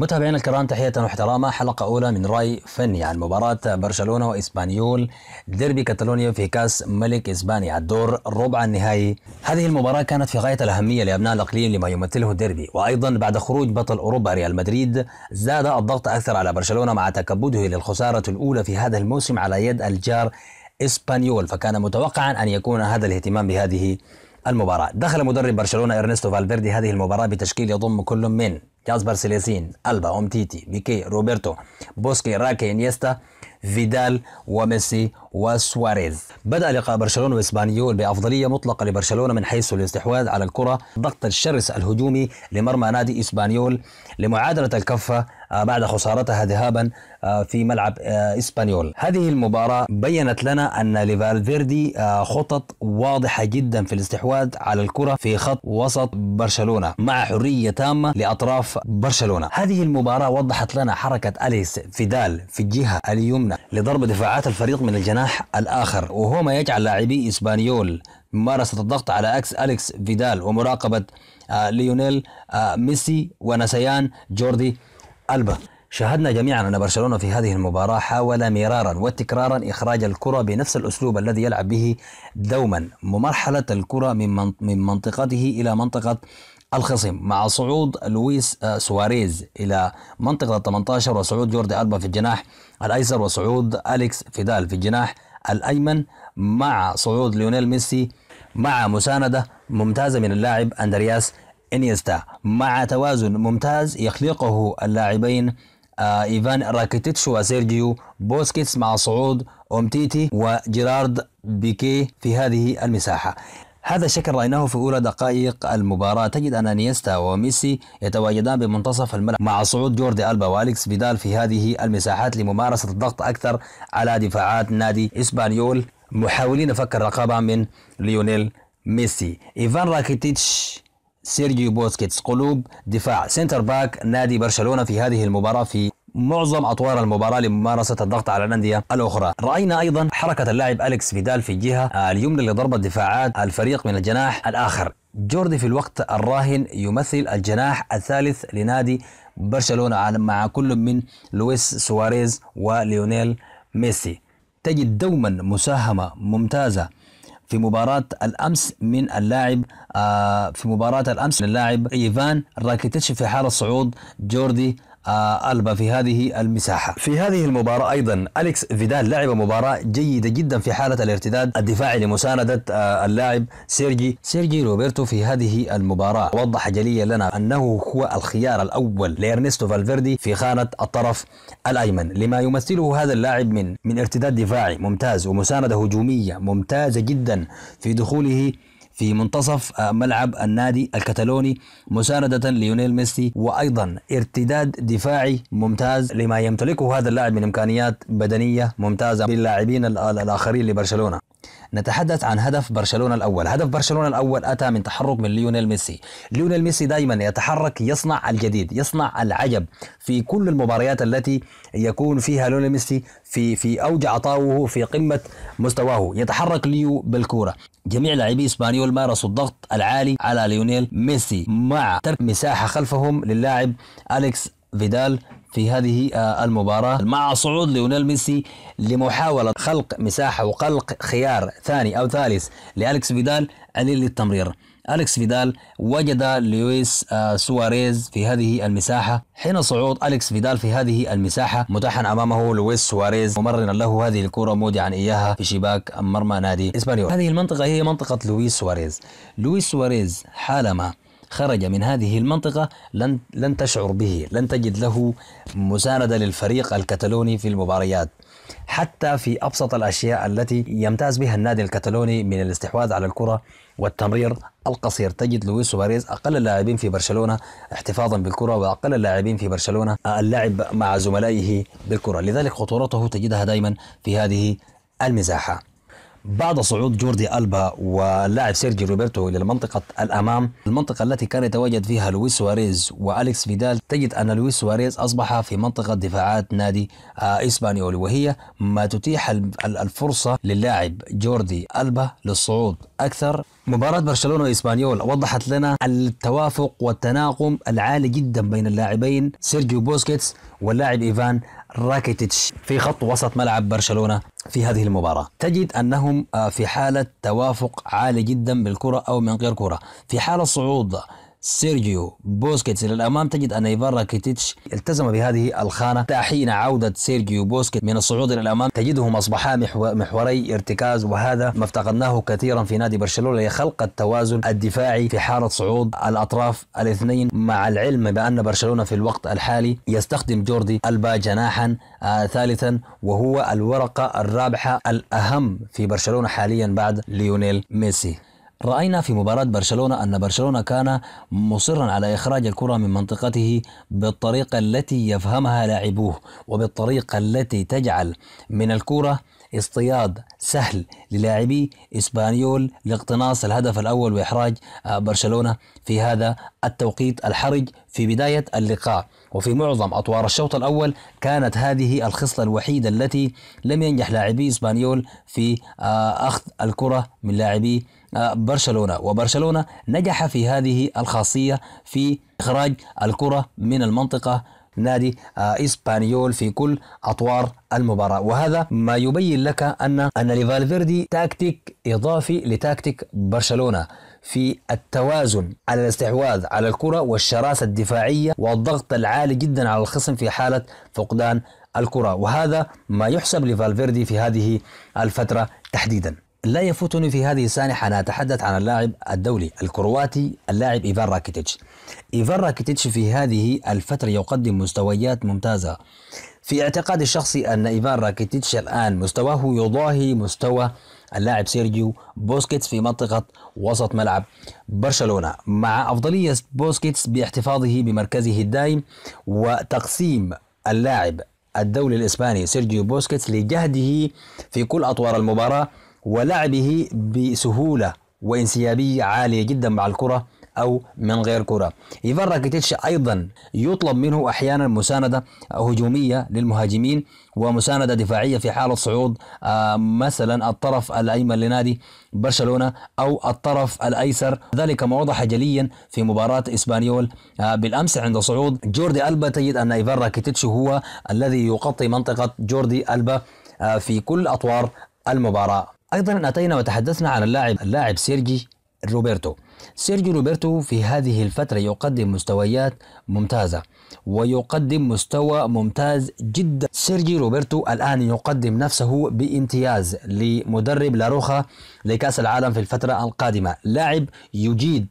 متابعينا الكرام تحية واحتراما حلقة أولى من رأي فني عن مباراة برشلونة وإسبانيول ديربي كاتالونيا في كأس ملك إسبانيا الدور ربع النهائي هذه المباراة كانت في غاية الأهمية لأبناء الإقليم لما يمثله الديربي وأيضا بعد خروج بطل أوروبا ريال مدريد زاد الضغط أكثر على برشلونة مع تكبده للخسارة الأولى في هذا الموسم على يد الجار إسبانيول فكان متوقعا أن يكون هذا الاهتمام بهذه المباراة دخل مدرب برشلونة إرنستو فالفيردي هذه المباراة بتشكيل يضم كل من جاسبر سيليسين ألبا تيتي بيكي روبرتو بوسكي راكي إنيستا فيدال وميسي وسواريز بدأ لقاء برشلونة وإسبانيول بأفضلية مطلقة لبرشلونة من حيث الاستحواذ على الكرة ضغط الشرس الهجومي لمرمى نادي إسبانيول لمعادلة الكفة آه، بعد خسارتها ذهابا آه، في ملعب آه، إسبانيول هذه المباراة بيّنت لنا أن ليفالفيردي خطط واضحة جدا في الاستحواذ على الكرة في خط وسط برشلونة مع حرية تامة لأطراف برشلونة هذه المباراة وضحت لنا حركة أليس فيدال في الجهة اليمنى لضرب دفاعات الفريق من الجناح الآخر وهو ما يجعل لاعبي إسبانيول ممارسة الضغط على أكس أليكس فيدال ومراقبة ليونيل ميسي ونسيان جوردي ألبا شاهدنا جميعا أن برشلونة في هذه المباراة حاول مرارا وتكرارا إخراج الكرة بنفس الأسلوب الذي يلعب به دوما ممرحلة الكرة من من منطقته إلى منطقة الخصم مع صعود لويس آه، سواريز إلى منطقة 18 وصعود جوردي ألبا في الجناح الأيسر وصعود أليكس فيدال في الجناح الأيمن مع صعود ليونيل ميسي مع مساندة ممتازة من اللاعب أندرياس إنيستا مع توازن ممتاز يخلقه اللاعبين آه، إيفان راكيتيتش وسيرجيو بوسكيتس مع صعود أومتيتي وجيرارد بيكي في هذه المساحة هذا الشكل رأيناه في أولى دقائق المباراة تجد أن انيستا وميسي يتواجدان بمنتصف الملعب مع صعود جوردي ألبا وأليكس فيدال في هذه المساحات لممارسة الضغط أكثر على دفاعات نادي إسبانيول محاولين فك الرقابة من ليونيل ميسي إيفان راكيتيتش سيرجيو بوسكيتس قلوب دفاع سنتر باك نادي برشلونة في هذه المباراة في معظم أطوار المباراة لممارسة الضغط على الأندية الأخرى رأينا أيضا حركة اللاعب أليكس فيدال في الجهة اليمنى لضرب دفاعات الفريق من الجناح الآخر جوردي في الوقت الراهن يمثل الجناح الثالث لنادي برشلونة مع كل من لويس سواريز وليونيل ميسي تجد دوما مساهمة ممتازة في مباراة الأمس من اللاعب آه، في مباراة الأمس من اللاعب إيفان راكيتيتش في حال الصعود جوردي آه، ألبا في هذه المساحة في هذه المباراة أيضا أليكس فيدال لعب مباراة جيدة جدا في حالة الارتداد الدفاعي لمساندة آه، اللاعب سيرجي سيرجي روبرتو في هذه المباراة وضح جليا لنا أنه هو الخيار الأول لإرنستو فالفيردي في خانة الطرف الأيمن لما يمثله هذا اللاعب من من ارتداد دفاعي ممتاز ومساندة هجومية ممتازة جدا في دخوله في منتصف آه، ملعب النادي الكتالوني مساندة ليونيل ميسي وأيضا ارتداد دفاعي ممتاز لما يمتلكه هذا اللاعب من إمكانيات بدنية ممتازة للاعبين الآخرين لبرشلونة نتحدث عن هدف برشلونة الأول هدف برشلونة الأول أتى من تحرك من ليونيل ميسي ليونيل ميسي دائما يتحرك يصنع الجديد يصنع العجب في كل المباريات التي يكون فيها ليونيل ميسي في في أوج عطاؤه في قمة مستواه يتحرك ليو بالكورة جميع لاعبي اسبانيول مارسوا الضغط العالي على ليونيل ميسي مع ترك مساحة خلفهم للاعب أليكس فيدال في هذه آه، المباراة مع صعود ليونيل ميسي لمحاولة خلق مساحة وخلق خيار ثاني أو ثالث لأليكس فيدال للتمرير أليكس فيدال وجد لويس آه، سواريز في هذه المساحة حين صعود أليكس فيدال في هذه المساحة متاحا أمامه لويس سواريز ممرنا له هذه الكرة مودعا إياها في شباك مرمى نادي إسبانيول هذه المنطقة هي منطقة لويس سواريز لويس سواريز حالما خرج من هذه المنطقة لن لن تشعر به لن تجد له مساندة للفريق الكتالوني في المباريات حتى في أبسط الأشياء التي يمتاز بها النادي الكتالوني من الاستحواذ على الكرة والتمرير القصير تجد لويس سواريز أقل اللاعبين في برشلونة احتفاظا بالكرة وأقل اللاعبين في برشلونة اللعب مع زملائه بالكرة لذلك خطورته تجدها دائما في هذه المزاحة بعد صعود جوردي ألبا واللاعب سيرجي روبرتو إلى منطقة الأمام المنطقة التي كان يتواجد فيها لويس سواريز وأليكس فيدال تجد أن لويس سواريز أصبح في منطقة دفاعات نادي آه، إسبانيولي وهي ما تتيح الفرصة للاعب جوردي ألبا للصعود أكثر مباراة برشلونة وإسبانيول وضحت لنا التوافق والتناغم العالي جدا بين اللاعبين سيرجيو بوسكيتس واللاعب إيفان راكيتيتش في خط وسط ملعب برشلونة في هذه المباراة تجد أنهم آه، في حالة توافق عالي جدا بالكرة أو من غير كرة في حالة صعود سيرجيو بوسكيتس الى الامام تجد ان ايفان راكيتيتش التزم بهذه الخانه حين عوده سيرجيو بوسكيت من الصعود الى الامام تجدهم اصبحا محوري ارتكاز وهذا ما افتقدناه كثيرا في نادي برشلونه لخلق التوازن الدفاعي في حاله صعود الاطراف الاثنين مع العلم بان برشلونه في الوقت الحالي يستخدم جوردي البا جناحا آه ثالثا وهو الورقه الرابحه الاهم في برشلونه حاليا بعد ليونيل ميسي رأينا في مباراة برشلونة أن برشلونة كان مصرا على إخراج الكرة من منطقته بالطريقة التي يفهمها لاعبوه وبالطريقة التي تجعل من الكرة اصطياد سهل للاعبي اسبانيول لاقتناص الهدف الاول واحراج آه، برشلونه في هذا التوقيت الحرج في بدايه اللقاء وفي معظم اطوار الشوط الاول كانت هذه الخصله الوحيده التي لم ينجح لاعبي اسبانيول في آه، اخذ الكره من لاعبي آه، برشلونه وبرشلونه نجح في هذه الخاصيه في اخراج الكره من المنطقه نادي آه، إسبانيول في كل أطوار المباراة وهذا ما يبين لك أن أن لفالفيردي تاكتيك إضافي لتاكتيك برشلونة في التوازن على الاستحواذ على الكرة والشراسة الدفاعية والضغط العالي جدا على الخصم في حالة فقدان الكرة وهذا ما يحسب لفالفيردي في هذه الفترة تحديدا لا يفوتني في هذه السانحة أن أتحدث عن اللاعب الدولي الكرواتي اللاعب إيفان راكيتيتش إيفان راكيتيتش في هذه الفترة يقدم مستويات ممتازة في اعتقادي الشخصي أن إيفان راكيتيتش الآن مستواه يضاهي مستوى اللاعب سيرجيو بوسكيتس في منطقة وسط ملعب برشلونة مع أفضلية بوسكيتس باحتفاظه بمركزه الدائم وتقسيم اللاعب الدولي الإسباني سيرجيو بوسكيتس لجهده في كل أطوار المباراة ولعبه بسهولة وانسيابية عالية جدا مع الكرة أو من غير كرة إيفان راكيتيتش أيضا يطلب منه أحيانا مساندة هجومية للمهاجمين ومساندة دفاعية في حالة صعود آه، مثلا الطرف الأيمن لنادي برشلونة أو الطرف الأيسر ذلك ما وضح جليا في مباراة إسبانيول آه، بالأمس عند صعود جوردي ألبا تجد أن إيفان راكيتيتش هو الذي يغطي منطقة جوردي ألبا آه، في كل أطوار المباراة أيضا أتينا وتحدثنا عن اللاعب اللاعب سيرجي روبرتو سيرجي روبرتو في هذه الفترة يقدم مستويات ممتازة ويقدم مستوى ممتاز جدا سيرجي روبرتو الآن يقدم نفسه بامتياز لمدرب لاروخا لكأس العالم في الفترة القادمة لاعب يجيد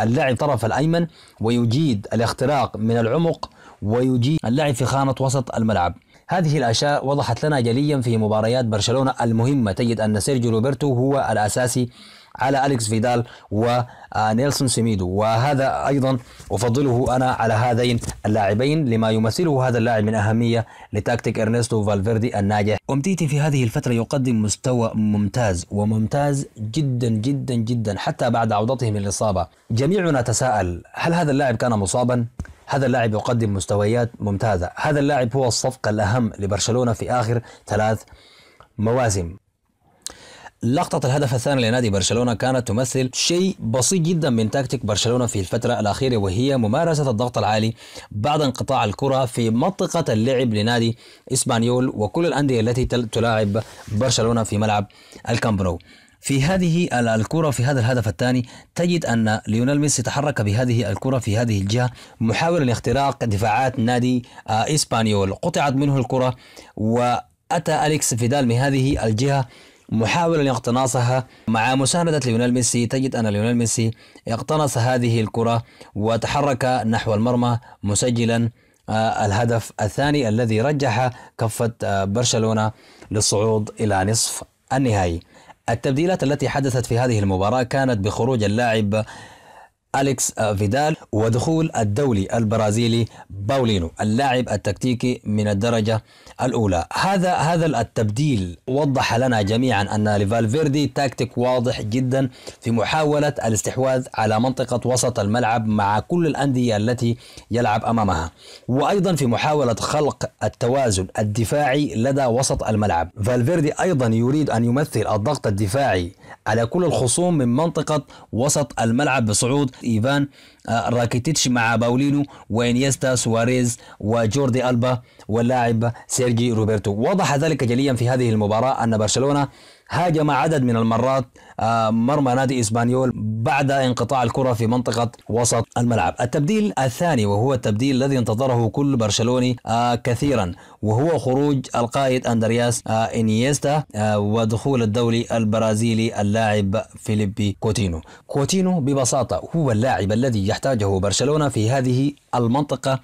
اللاعب طرف الأيمن ويجيد الاختراق من العمق ويجيد اللاعب في خانة وسط الملعب هذه الأشياء وضحت لنا جليا في مباريات برشلونة المهمة تجد أن سيرجيو روبرتو هو الأساسي على أليكس فيدال ونيلسون آه، سيميدو وهذا أيضا أفضله أنا على هذين اللاعبين لما يمثله هذا اللاعب من أهمية لتكتيك إرنستو فالفيردي الناجح أمتيتي في هذه الفترة يقدم مستوى ممتاز وممتاز جدا جدا جدا حتى بعد عودته من الإصابة جميعنا تساءل هل هذا اللاعب كان مصابا؟ هذا اللاعب يقدم مستويات ممتازة هذا اللاعب هو الصفقة الأهم لبرشلونة في آخر ثلاث مواسم لقطة الهدف الثاني لنادي برشلونة كانت تمثل شيء بسيط جدا من تكتيك برشلونة في الفترة الأخيرة وهي ممارسة الضغط العالي بعد انقطاع الكرة في منطقة اللعب لنادي إسبانيول وكل الأندية التي تلاعب برشلونة في ملعب الكامبرو في هذه الكرة في هذا الهدف الثاني تجد أن ليونيل ميسي تحرك بهذه الكرة في هذه الجهة محاولا لاختراق دفاعات نادي آه، إسبانيول قطعت منه الكرة وأتى أليكس فيدال من هذه الجهة محاولا اقتناصها مع مساندة ليونيل ميسي تجد أن ليونيل ميسي اقتنص هذه الكرة وتحرك نحو المرمى مسجلا آه، الهدف الثاني الذي رجح كفة آه، برشلونة للصعود إلى نصف النهائي التبديلات التي حدثت في هذه المباراة كانت بخروج اللاعب أليكس فيدال ودخول الدولي البرازيلي باولينو اللاعب التكتيكي من الدرجة الأولى هذا هذا التبديل وضح لنا جميعا أن لفالفيردي تاكتيك واضح جدا في محاولة الاستحواذ على منطقة وسط الملعب مع كل الأندية التي يلعب أمامها وأيضا في محاولة خلق التوازن الدفاعي لدى وسط الملعب فالفيردي أيضا يريد أن يمثل الضغط الدفاعي على كل الخصوم من منطقة وسط الملعب بصعود إيفان آه، راكيتيتش مع باولينو وإنيستا سواريز وجوردي ألبا واللاعب سيرجي روبرتو وضح ذلك جليا في هذه المباراة أن برشلونة هاجم عدد من المرات آه، مرمى نادي اسبانيول بعد انقطاع الكره في منطقه وسط الملعب. التبديل الثاني وهو التبديل الذي انتظره كل برشلوني آه، كثيرا وهو خروج القائد اندرياس آه، إنييستا ودخول الدولي البرازيلي اللاعب فيليبي كوتينو. كوتينو ببساطه هو اللاعب الذي يحتاجه برشلونه في هذه المنطقه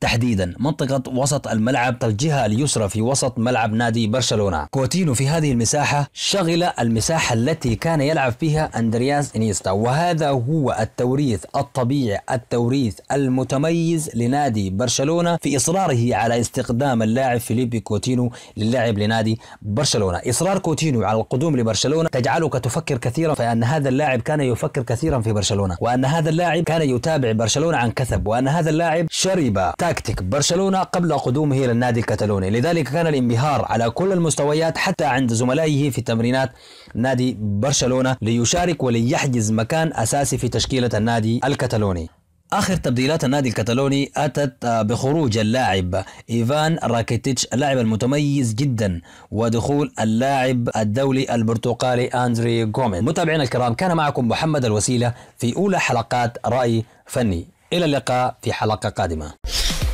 تحديدا منطقة وسط الملعب الجهة اليسرى في وسط ملعب نادي برشلونة كوتينو في هذه المساحة شغل المساحة التي كان يلعب فيها أندرياس إنيستا وهذا هو التوريث الطبيعي التوريث المتميز لنادي برشلونة في إصراره على استخدام اللاعب فيليبي كوتينو للاعب لنادي برشلونة إصرار كوتينو على القدوم لبرشلونة تجعلك تفكر كثيرا في أن هذا اللاعب كان يفكر كثيرا في برشلونة وأن هذا اللاعب كان يتابع برشلونة عن كثب وأن هذا اللاعب شرب تاكتيك برشلونة قبل قدومه إلى النادي الكتالوني لذلك كان الانبهار على كل المستويات حتى عند زملائه في تمرينات نادي برشلونة ليشارك وليحجز مكان أساسي في تشكيلة النادي الكتالوني اخر تبديلات النادي الكتالوني اتت بخروج اللاعب ايفان راكيتيتش اللاعب المتميز جدا ودخول اللاعب الدولي البرتقالي اندري جوميز متابعينا الكرام كان معكم محمد الوسيله في اولى حلقات راي فني إلى اللقاء في حلقة قادمة